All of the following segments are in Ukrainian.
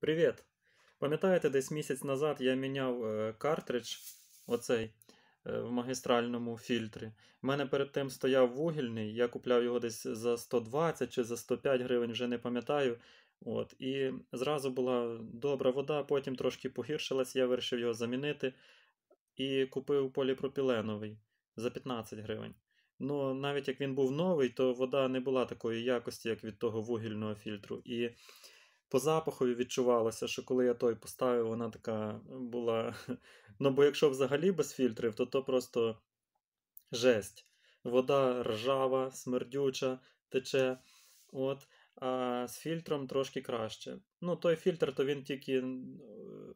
Привіт! Пам'ятаєте, десь місяць назад я міняв е, картридж оцей е, в магістральному фільтрі. У мене перед тим стояв вугільний, я купляв його десь за 120 чи за 105 гривень, вже не пам'ятаю. От, І зразу була добра вода, потім трошки погіршилась, я вирішив його замінити і купив поліпропіленовий за 15 гривень. Ну, навіть як він був новий, то вода не була такої якості, як від того вугільного фільтру. І по запаху відчувалося, що коли я той поставив, вона така була. Ну, бо якщо взагалі без фільтрів, то то просто жесть. Вода ржава, смердюча, тече. От. А з фільтром трошки краще. Ну, той фільтр, то він тільки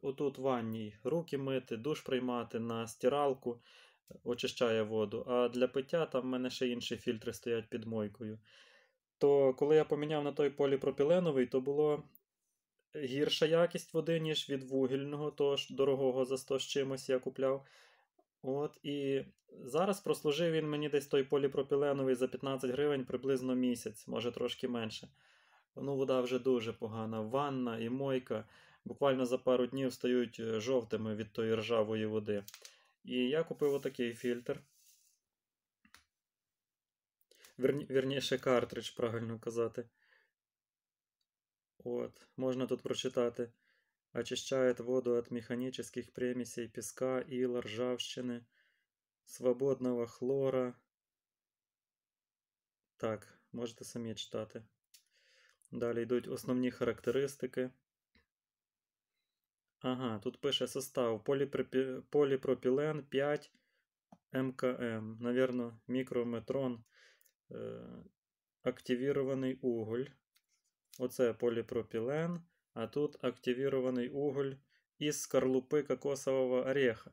отут в ванній. Руки мити, душ приймати на стиралку, е, очищає воду. А для пиття там в мене ще інші фільтри стоять під мойкою. То коли я поміняв на той поліпропіленовий, то було гірша якість води, ніж від вугільного, тож дорогого за 100 з чимось я купляв. От і зараз прослужив він мені десь той поліпропіленовий за 15 гривень приблизно місяць, може трошки менше. Ну, вода вже дуже погана. Ванна і мойка буквально за пару днів стають е, жовтими від тої ржавої води. І я купив отакий фільтр. Вірніше картридж, правильно казати. От, Можна тут прочитати. Очищает воду от механических примесей песка, ила, ржавчины, свободного хлора. Так, можете самі читати. Далі йдуть основні характеристики. Ага, тут пише состав поліпропілен 5 МКМ. Навірно, мікрометрон е... Э, активірований уголь. Оце поліпропілен, а тут активірований уголь із скарлупи кокосового ореха.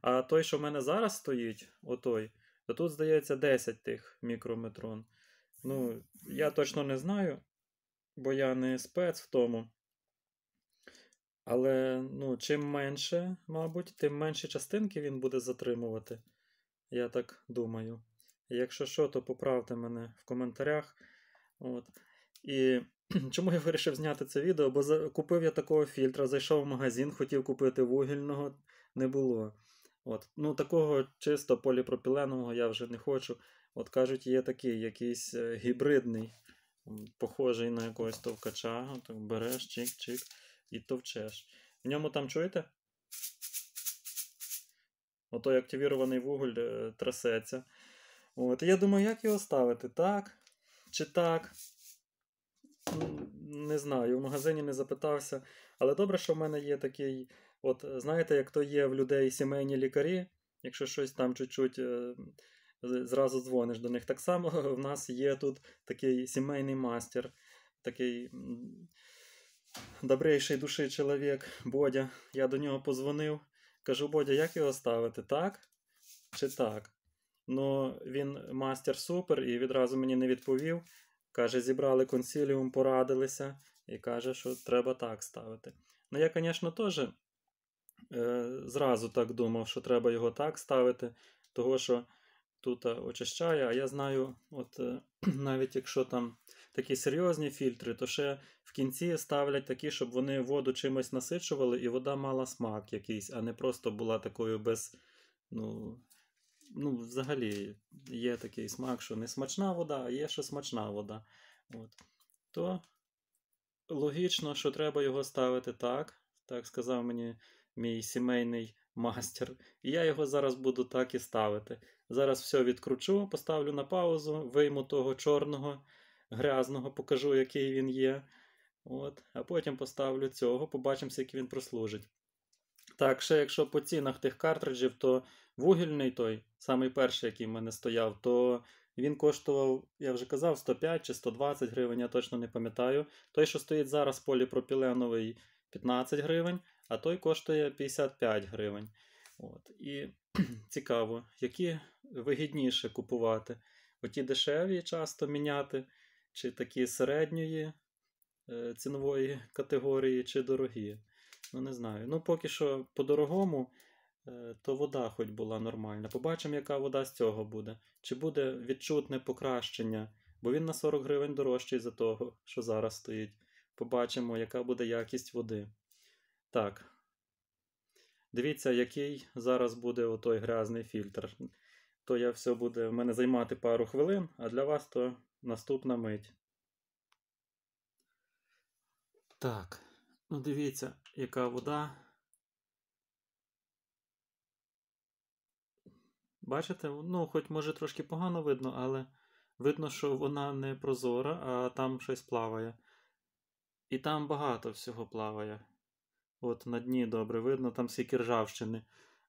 А той, що в мене зараз стоїть, отой, то тут, здається, 10 тих мікрометрон. Ну, я точно не знаю, бо я не спец в тому. Але ну, чим менше, мабуть, тим менше частинки він буде затримувати. Я так думаю. Якщо що, то поправте мене в коментарях. От. І Чому я вирішив зняти це відео? Бо за... купив я такого фільтра, зайшов в магазин, хотів купити вугільного, не було. От. Ну, Такого чисто поліпропіленового я вже не хочу. От кажуть, є такий якийсь е, гібридний, похожий на якогось товкача. От, береш чик-чик і товчеш. В ньому там чуєте? Отой активірований вуголь е, трасеться. От, Я думаю, як його ставити? Так? Чи так? Ну, не знаю, в магазині не запитався. Але добре, що в мене є такий. От знаєте, як то є в людей сімейні лікарі, якщо щось там чуть-чуть е, зразу дзвониш до них. Так само в нас є тут такий сімейний мастер, такий добрейший душі чоловік Бодя. Я до нього позвонив. Кажу, Бодя, як його ставити? Так чи так? Ну, він мастер супер і відразу мені не відповів. Каже, зібрали консіліум, порадилися, і каже, що треба так ставити. Ну, я, звісно, теж е, зразу так думав, що треба його так ставити, того що тут е, очищає. А я знаю, от е, навіть якщо там такі серйозні фільтри, то ще в кінці ставлять такі, щоб вони воду чимось насичували, і вода мала смак якийсь, а не просто була такою без. ну ну, взагалі є такий смак, що не смачна вода, а є що смачна вода. От. То логічно, що треба його ставити так. Так сказав мені мій сімейний мастер. І я його зараз буду так і ставити. Зараз все відкручу, поставлю на паузу, вийму того чорного, грязного, покажу, який він є. От, А потім поставлю цього, побачимося, як він прослужить. Так, ще якщо по цінах тих картриджів, то вугільний той, самий перший, який в мене стояв, то він коштував, я вже казав, 105 чи 120 гривень, я точно не пам'ятаю. Той, що стоїть зараз поліпропіленовий, 15 гривень, а той коштує 55 гривень. От. І цікаво, які вигідніше купувати. Оті дешеві часто міняти, чи такі середньої е, цінової категорії, чи дорогі. Ну, не знаю. Ну, поки що по-дорогому. Е, то вода хоч була нормальна. Побачимо, яка вода з цього буде. Чи буде відчутне покращення, бо він на 40 гривень дорожчий за того, що зараз стоїть. Побачимо, яка буде якість води. Так. Дивіться, який зараз буде той грязний фільтр. То я все буде в мене займати пару хвилин, а для вас то наступна мить. Так, ну дивіться, яка вода. Бачите, ну, хоч може трошки погано видно, але видно, що вона не прозора, а там щось плаває. І там багато всього плаває. От на дні добре видно, там скільки ржавщини.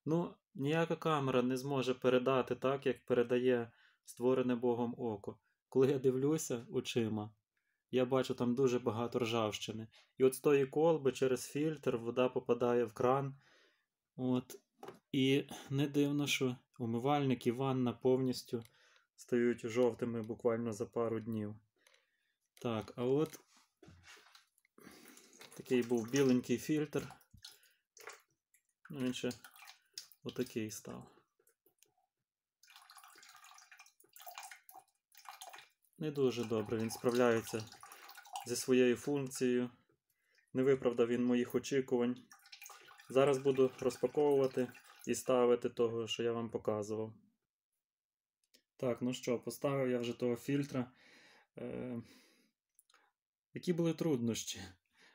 Ну, ніяка камера не зможе передати так, як передає створене Богом око. Коли я дивлюся очима, я бачу там дуже багато ржавщини. І от з тої колби через фільтр вода попадає в кран. От, і не дивно, що умивальник і ванна повністю стають жовтими буквально за пару днів. Так, а от такий був біленький фільтр. Ну, Він ще отакий став. Не дуже добре він справляється зі своєю функцією. Не виправдав він моїх очікувань. Зараз буду розпаковувати і ставити того, що я вам показував. Так, ну що, поставив я вже того фільтра. Е, Які були труднощі?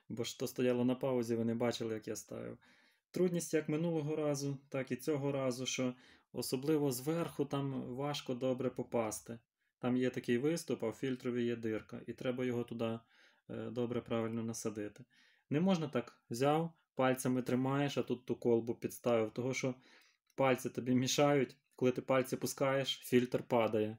Бо ж то стояло на паузі, ви не бачили, як я ставив. Трудність як минулого разу, так і цього разу, що особливо зверху там важко добре попасти. Там є такий виступ, а в фільтрові є дирка, і треба його туди е, добре правильно насадити. Не можна так взяв, пальцями тримаєш, а тут ту колбу підставив, того що пальці тобі мішають, коли ти пальці пускаєш, фільтр падає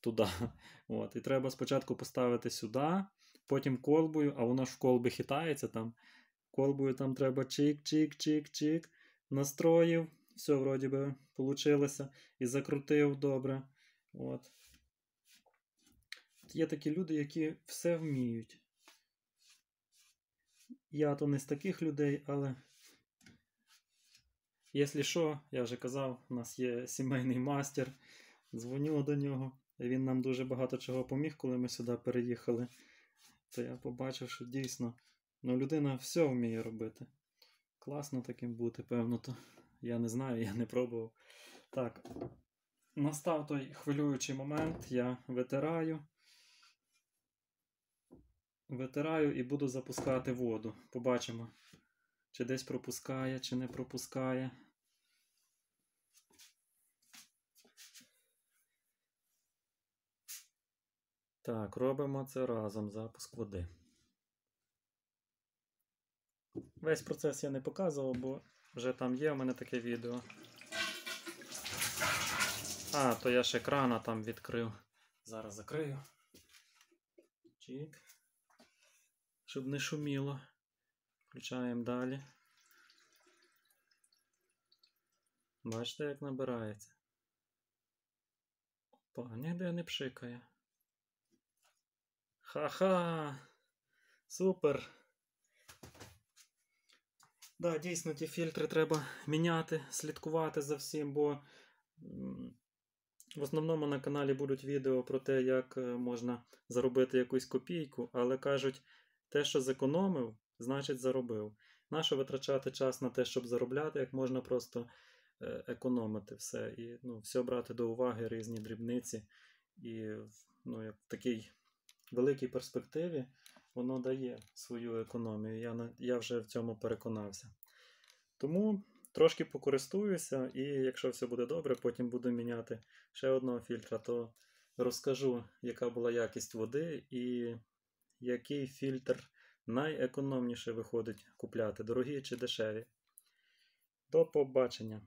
туди. От. І треба спочатку поставити сюди, потім колбою, а вона ж в колбі хитається там. Колбою там треба чик-чик-чик-чик. Настроїв, все, вроді би, вийшло. І закрутив добре. От. Є такі люди, які все вміють. Я то не з таких людей, але якщо що, я вже казав, у нас є сімейний мастер. Дзвоню до нього. Він нам дуже багато чого поміг, коли ми сюди переїхали. То я побачив, що дійсно ну, людина все вміє робити. Класно таким бути, певно, то я не знаю, я не пробував. Так, настав той хвилюючий момент, я витираю. Витираю і буду запускати воду. Побачимо, чи десь пропускає, чи не пропускає. Так, робимо це разом запуск води. Весь процес я не показував, бо вже там є у мене таке відео. А, то я ще крана там відкрив. Зараз закрию. Чік щоб не шуміло. Включаємо далі. Бачите, як набирається. Опа, ніде не пшикає. Ха-ха! Супер! Да, дійсно ті фільтри треба міняти, слідкувати за всім, бо в основному на каналі будуть відео про те, як е, можна заробити якусь копійку, але кажуть. Те, що зекономив, значить заробив. Нащо витрачати час на те, щоб заробляти, як можна просто е, економити все і ну, все брати до уваги різні дрібниці. І ну, як в такій великій перспективі воно дає свою економію. Я, Я вже в цьому переконався. Тому. Трошки покористуюся, і якщо все буде добре, потім буду міняти ще одного фільтра, то розкажу, яка була якість води і який фільтр найекономніше виходить купляти, дорогі чи дешеві. До побачення!